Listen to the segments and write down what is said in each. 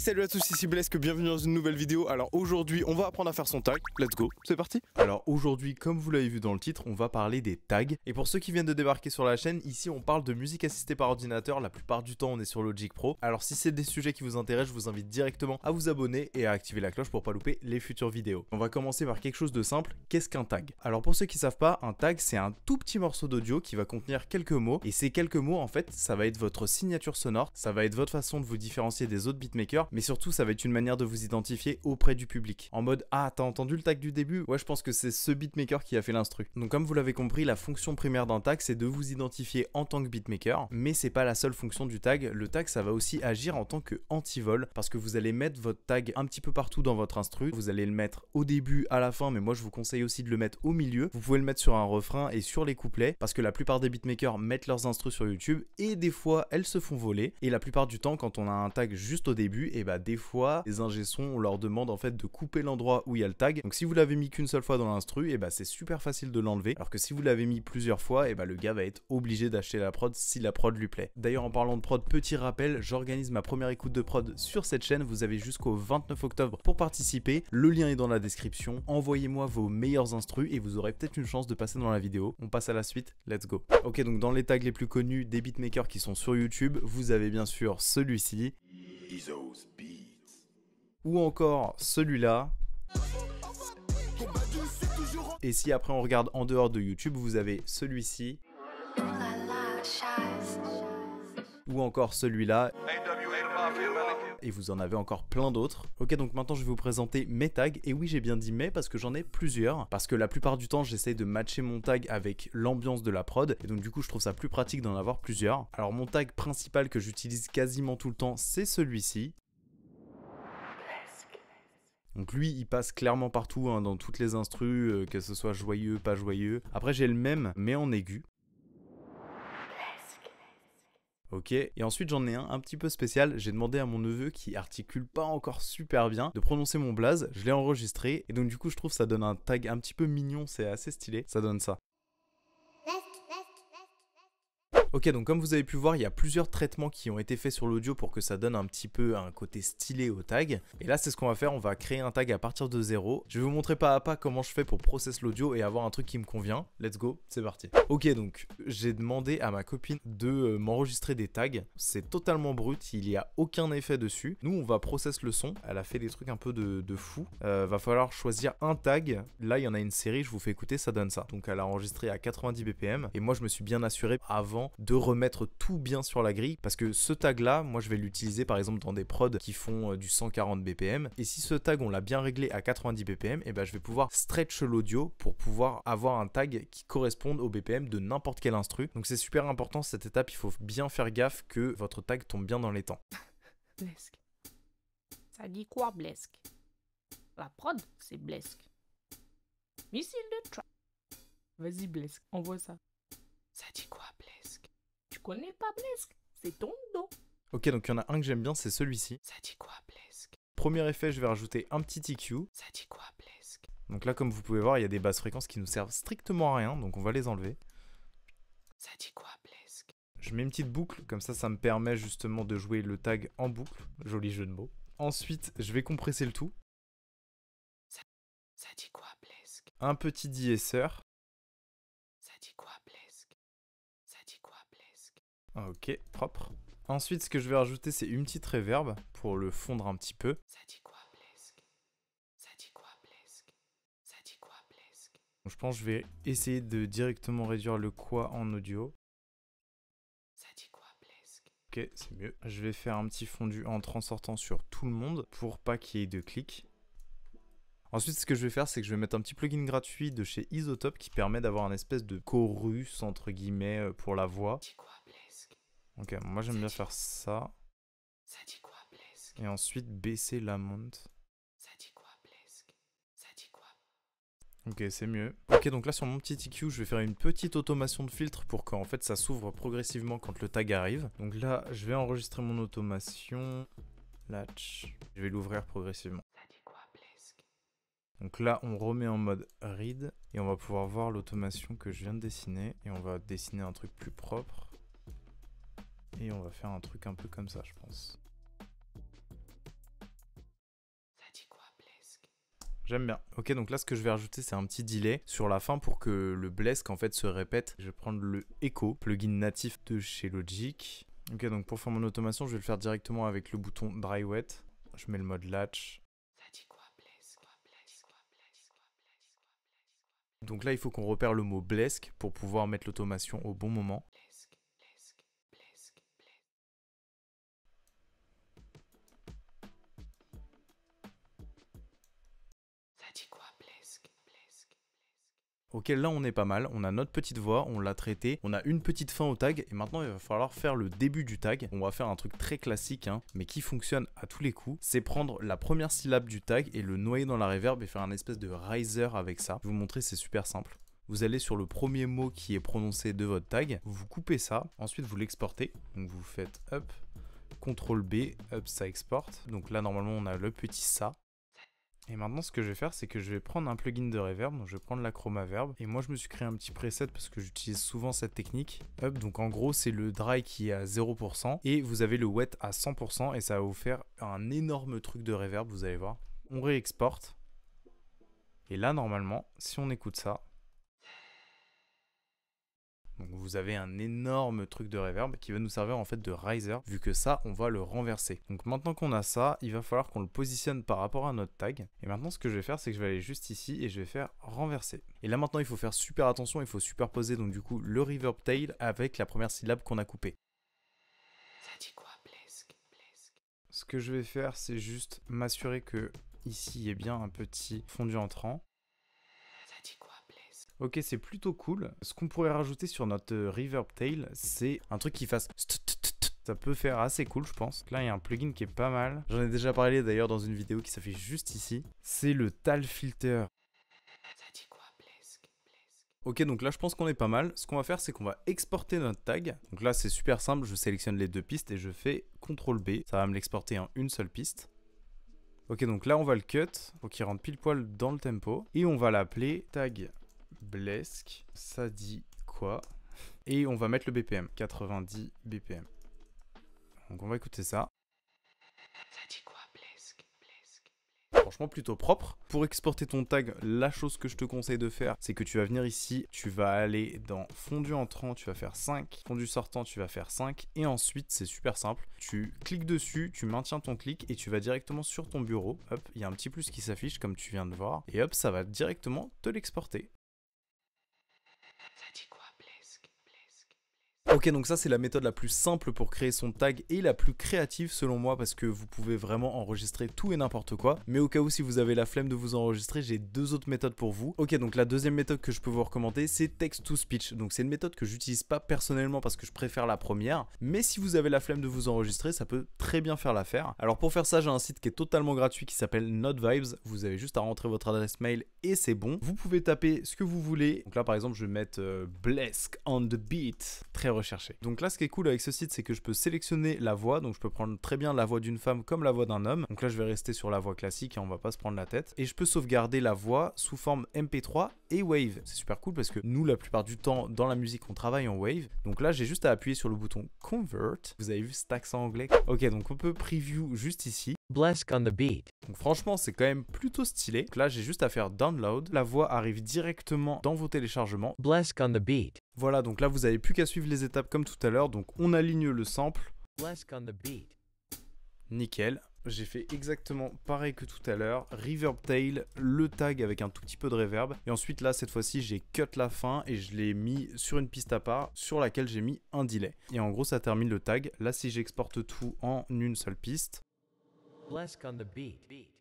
salut à tous, ici Blesque, bienvenue dans une nouvelle vidéo. Alors aujourd'hui, on va apprendre à faire son tag. Let's go, c'est parti Alors aujourd'hui, comme vous l'avez vu dans le titre, on va parler des tags. Et pour ceux qui viennent de débarquer sur la chaîne, ici on parle de musique assistée par ordinateur. La plupart du temps, on est sur Logic Pro. Alors si c'est des sujets qui vous intéressent, je vous invite directement à vous abonner et à activer la cloche pour pas louper les futures vidéos. On va commencer par quelque chose de simple. Qu'est-ce qu'un tag Alors pour ceux qui savent pas, un tag c'est un tout petit morceau d'audio qui va contenir quelques mots. Et ces quelques mots, en fait, ça va être votre signature sonore, ça va être votre façon de vous différencier des autres beatmakers mais surtout ça va être une manière de vous identifier auprès du public. En mode ah t'as entendu le tag du début Ouais je pense que c'est ce beatmaker qui a fait l'instru. Donc comme vous l'avez compris, la fonction primaire d'un tag c'est de vous identifier en tant que beatmaker, mais c'est pas la seule fonction du tag. Le tag ça va aussi agir en tant que anti-vol parce que vous allez mettre votre tag un petit peu partout dans votre instru. Vous allez le mettre au début, à la fin, mais moi je vous conseille aussi de le mettre au milieu. Vous pouvez le mettre sur un refrain et sur les couplets parce que la plupart des beatmakers mettent leurs instrus sur YouTube et des fois elles se font voler. Et la plupart du temps quand on a un tag juste au début, et bah des fois, les ingé on leur demande en fait de couper l'endroit où il y a le tag. Donc si vous l'avez mis qu'une seule fois dans l'instru, et bah c'est super facile de l'enlever. Alors que si vous l'avez mis plusieurs fois, et bah le gars va être obligé d'acheter la prod si la prod lui plaît. D'ailleurs en parlant de prod, petit rappel, j'organise ma première écoute de prod sur cette chaîne. Vous avez jusqu'au 29 octobre pour participer. Le lien est dans la description. Envoyez-moi vos meilleurs instrus et vous aurez peut-être une chance de passer dans la vidéo. On passe à la suite. Let's go. Ok donc dans les tags les plus connus des beatmakers qui sont sur YouTube, vous avez bien sûr celui-ci. Ou encore celui-là. Et si après on regarde en dehors de YouTube, vous avez celui-ci. Ou encore celui-là. Et vous en avez encore plein d'autres. Ok, donc maintenant je vais vous présenter mes tags. Et oui, j'ai bien dit mes parce que j'en ai plusieurs. Parce que la plupart du temps, j'essaye de matcher mon tag avec l'ambiance de la prod. Et donc du coup, je trouve ça plus pratique d'en avoir plusieurs. Alors mon tag principal que j'utilise quasiment tout le temps, c'est celui-ci. Donc lui, il passe clairement partout, hein, dans toutes les instrus, euh, que ce soit joyeux, pas joyeux. Après, j'ai le même, mais en aigu. Ok, et ensuite j'en ai un un petit peu spécial. J'ai demandé à mon neveu qui articule pas encore super bien de prononcer mon blaze. Je l'ai enregistré et donc du coup je trouve ça donne un tag un petit peu mignon, c'est assez stylé. Ça donne ça. Ok, donc comme vous avez pu voir, il y a plusieurs traitements qui ont été faits sur l'audio pour que ça donne un petit peu un côté stylé au tag. Et là, c'est ce qu'on va faire, on va créer un tag à partir de zéro. Je vais vous montrer pas à pas comment je fais pour processer l'audio et avoir un truc qui me convient. Let's go, c'est parti. Ok, donc j'ai demandé à ma copine de euh, m'enregistrer des tags. C'est totalement brut, il n'y a aucun effet dessus. Nous, on va processer le son. Elle a fait des trucs un peu de, de fou. Euh, va falloir choisir un tag. Là, il y en a une série, je vous fais écouter, ça donne ça. Donc elle a enregistré à 90 BPM. Et moi, je me suis bien assuré avant de remettre tout bien sur la grille parce que ce tag là, moi je vais l'utiliser par exemple dans des prods qui font euh, du 140 BPM et si ce tag on l'a bien réglé à 90 BPM, et ben je vais pouvoir stretch l'audio pour pouvoir avoir un tag qui corresponde au BPM de n'importe quel instru. Donc c'est super important cette étape, il faut bien faire gaffe que votre tag tombe bien dans les temps. Blesque. Ça dit quoi Blesque La prod, c'est Blesque. Missile de trap. Vas-y Blesque, envoie ça. Ça dit quoi pas C'est ton Ok, donc il y en a un que j'aime bien, c'est celui-ci. Ça dit quoi, blesque? Premier effet, je vais rajouter un petit EQ. Ça dit quoi, blesque Donc là, comme vous pouvez voir, il y a des basses fréquences qui nous servent strictement à rien, donc on va les enlever. Ça dit quoi, blesque Je mets une petite boucle, comme ça, ça me permet justement de jouer le tag en boucle. Joli jeu de mots. Ensuite, je vais compresser le tout. Ça, dit quoi, blesque Un petit DSR. Ok, propre. Ensuite, ce que je vais rajouter, c'est une petite reverb pour le fondre un petit peu. Ça dit quoi, Ça dit quoi, Ça dit quoi, Je pense que je vais essayer de directement réduire le quoi en audio. Ça dit quoi, Ok, c'est mieux. Je vais faire un petit fondu en transportant sur tout le monde pour pas qu'il y ait de clics. Ensuite, ce que je vais faire, c'est que je vais mettre un petit plugin gratuit de chez Isotope qui permet d'avoir un espèce de chorus, entre guillemets, euh, pour la voix. quoi Ok, moi j'aime bien faire ça. Et ensuite baisser la monte. Ok, c'est mieux. Ok, donc là sur mon petit EQ, je vais faire une petite automation de filtre pour qu'en fait ça s'ouvre progressivement quand le tag arrive. Donc là, je vais enregistrer mon automation. Latch. Je vais l'ouvrir progressivement. donc là, on remet en mode read et on va pouvoir voir l'automation que je viens de dessiner. Et on va dessiner un truc plus propre et on va faire un truc un peu comme ça, je pense. J'aime bien. Ok, donc là, ce que je vais rajouter, c'est un petit delay sur la fin pour que le blesque en fait, se répète. Je vais prendre le Echo, plugin natif de chez Logic. Ok, donc pour faire mon automation, je vais le faire directement avec le bouton Dry Wet. Je mets le mode Latch. Donc là, il faut qu'on repère le mot blesque pour pouvoir mettre l'automation au bon moment. Ok, là on est pas mal, on a notre petite voix, on l'a traité, on a une petite fin au tag, et maintenant il va falloir faire le début du tag. On va faire un truc très classique, hein, mais qui fonctionne à tous les coups, c'est prendre la première syllabe du tag et le noyer dans la reverb et faire un espèce de riser avec ça. Je vais vous montrer, c'est super simple. Vous allez sur le premier mot qui est prononcé de votre tag, vous coupez ça, ensuite vous l'exportez, donc vous faites up, CTRL B, up ça exporte. Donc là normalement on a le petit ça, et maintenant, ce que je vais faire, c'est que je vais prendre un plugin de reverb. Donc, je vais prendre la Chromaverb. Et moi, je me suis créé un petit preset parce que j'utilise souvent cette technique. Hop, donc en gros, c'est le dry qui est à 0% et vous avez le wet à 100% et ça va vous faire un énorme truc de reverb, vous allez voir. On réexporte. Et là, normalement, si on écoute ça, donc vous avez un énorme truc de reverb qui va nous servir en fait de riser vu que ça on va le renverser. Donc maintenant qu'on a ça, il va falloir qu'on le positionne par rapport à notre tag. Et maintenant ce que je vais faire c'est que je vais aller juste ici et je vais faire renverser. Et là maintenant il faut faire super attention, il faut superposer donc du coup le reverb tail avec la première syllabe qu'on a coupée. Ça dit quoi Blesque, Blesque. Ce que je vais faire c'est juste m'assurer que ici il y ait bien un petit fondu entrant. Ça dit quoi Ok, c'est plutôt cool. Ce qu'on pourrait rajouter sur notre euh, Reverb Tail, c'est un truc qui fasse ça peut faire assez cool je pense. Là il y a un plugin qui est pas mal. J'en ai déjà parlé d'ailleurs dans une vidéo qui s'affiche juste ici. C'est le Tal Filter. dit quoi, Ok donc là je pense qu'on est pas mal. Ce qu'on va faire c'est qu'on va exporter notre tag. Donc là c'est super simple, je sélectionne les deux pistes et je fais CTRL B. Ça va me l'exporter en une seule piste. Ok donc là on va le cut pour qu'il rentre pile poil dans le tempo. Et on va l'appeler tag Blesk. Ça dit quoi Et on va mettre le BPM, 90 BPM. Donc on va écouter ça. Ça dit quoi franchement plutôt propre. Pour exporter ton tag, la chose que je te conseille de faire, c'est que tu vas venir ici, tu vas aller dans fondu entrant, tu vas faire 5, fondu sortant, tu vas faire 5, et ensuite, c'est super simple, tu cliques dessus, tu maintiens ton clic, et tu vas directement sur ton bureau, hop, il y a un petit plus qui s'affiche comme tu viens de voir, et hop, ça va directement te l'exporter. Ok donc ça c'est la méthode la plus simple pour créer son tag et la plus créative selon moi parce que vous pouvez vraiment enregistrer tout et n'importe quoi. Mais au cas où si vous avez la flemme de vous enregistrer j'ai deux autres méthodes pour vous. Ok donc la deuxième méthode que je peux vous recommander c'est text to speech. Donc c'est une méthode que j'utilise pas personnellement parce que je préfère la première. Mais si vous avez la flemme de vous enregistrer ça peut très bien faire l'affaire. Alors pour faire ça j'ai un site qui est totalement gratuit qui s'appelle Vibes. Vous avez juste à rentrer votre adresse mail et c'est bon. Vous pouvez taper ce que vous voulez. Donc là par exemple je vais mettre euh, Blesk on the beat. Très rechercher. Donc là, ce qui est cool avec ce site, c'est que je peux sélectionner la voix. Donc je peux prendre très bien la voix d'une femme comme la voix d'un homme. Donc là, je vais rester sur la voix classique et on va pas se prendre la tête. Et je peux sauvegarder la voix sous forme MP3 et Wave. C'est super cool parce que nous, la plupart du temps, dans la musique, on travaille en Wave. Donc là, j'ai juste à appuyer sur le bouton Convert. Vous avez vu cet accent anglais Ok, donc on peut preview juste ici. Blesk on the beat. Donc franchement, c'est quand même plutôt stylé. Donc là, j'ai juste à faire download. La voix arrive directement dans vos téléchargements. Blesk on the beat. Voilà, donc là, vous avez plus qu'à suivre les étapes comme tout à l'heure. Donc, on aligne le sample. Nickel. J'ai fait exactement pareil que tout à l'heure. Reverb Tail, le tag avec un tout petit peu de reverb. Et ensuite, là, cette fois-ci, j'ai cut la fin et je l'ai mis sur une piste à part sur laquelle j'ai mis un delay. Et en gros, ça termine le tag. Là, si j'exporte tout en une seule piste. on the beat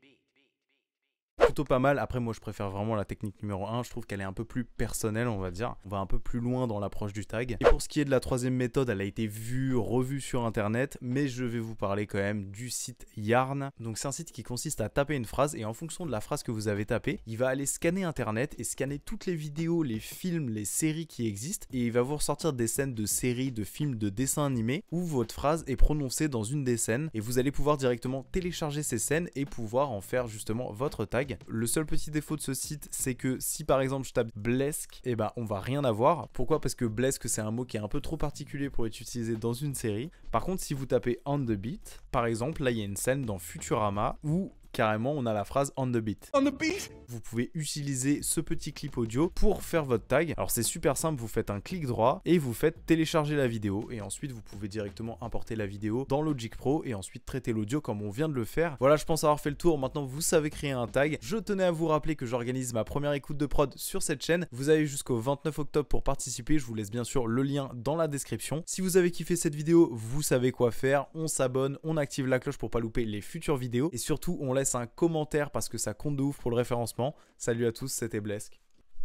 pas mal. Après, moi, je préfère vraiment la technique numéro 1. Je trouve qu'elle est un peu plus personnelle, on va dire. On va un peu plus loin dans l'approche du tag. Et pour ce qui est de la troisième méthode, elle a été vue, revue sur Internet, mais je vais vous parler quand même du site Yarn. Donc, c'est un site qui consiste à taper une phrase et en fonction de la phrase que vous avez tapée, il va aller scanner Internet et scanner toutes les vidéos, les films, les séries qui existent et il va vous ressortir des scènes de séries, de films, de dessins animés où votre phrase est prononcée dans une des scènes et vous allez pouvoir directement télécharger ces scènes et pouvoir en faire justement votre tag. Le seul petit défaut de ce site, c'est que si par exemple je tape Blesque, eh ben on va rien avoir. Pourquoi Parce que Blesque c'est un mot qui est un peu trop particulier pour être utilisé dans une série. Par contre, si vous tapez On the Beat, par exemple, là il y a une scène dans Futurama où carrément on a la phrase on the beat. On the beat Vous pouvez utiliser ce petit clip audio pour faire votre tag. Alors c'est super simple, vous faites un clic droit et vous faites télécharger la vidéo et ensuite vous pouvez directement importer la vidéo dans Logic Pro et ensuite traiter l'audio comme on vient de le faire. Voilà, je pense avoir fait le tour. Maintenant vous savez créer un tag. Je tenais à vous rappeler que j'organise ma première écoute de prod sur cette chaîne. Vous avez jusqu'au 29 octobre pour participer. Je vous laisse bien sûr le lien dans la description. Si vous avez kiffé cette vidéo, vous savez quoi faire. On s'abonne, on active la cloche pour pas louper les futures vidéos et surtout on laisse un commentaire parce que ça compte de ouf pour le référencement. Salut à tous, c'était Blesk.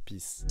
Peace.